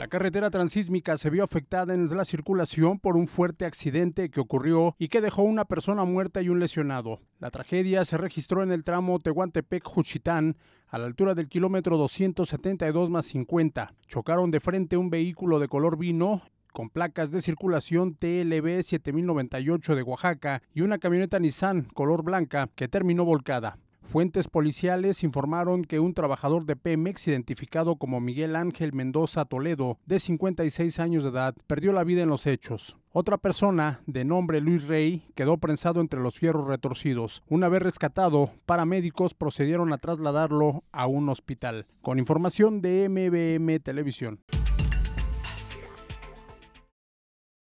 La carretera transísmica se vio afectada en la circulación por un fuerte accidente que ocurrió y que dejó una persona muerta y un lesionado. La tragedia se registró en el tramo Tehuantepec-Juchitán, a la altura del kilómetro 272 más 50. Chocaron de frente un vehículo de color vino con placas de circulación TLB 7098 de Oaxaca y una camioneta Nissan color blanca que terminó volcada. Fuentes policiales informaron que un trabajador de Pemex, identificado como Miguel Ángel Mendoza Toledo, de 56 años de edad, perdió la vida en los hechos. Otra persona, de nombre Luis Rey, quedó prensado entre los fierros retorcidos. Una vez rescatado, paramédicos procedieron a trasladarlo a un hospital. Con información de MBM Televisión.